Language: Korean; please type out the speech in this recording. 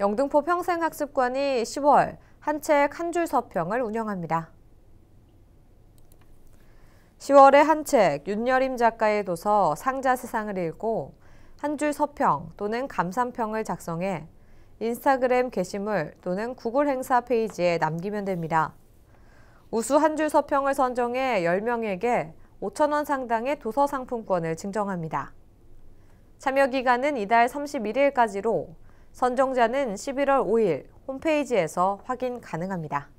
영등포 평생학습관이 10월 한 책 한 줄 서평을 운영합니다. 10월에 한책 윤여림 작가의 도서 상자 세상을 읽고 한줄 서평 또는 감상평을 작성해 인스타그램 게시물 또는 구글 행사 페이지에 남기면 됩니다. 우수 한줄 서평을 선정해 10명에게 5천원 상당의 도서 상품권을 증정합니다. 참여 기간은 이달 31일까지로 선정자는 11월 5일 홈페이지에서 확인 가능합니다.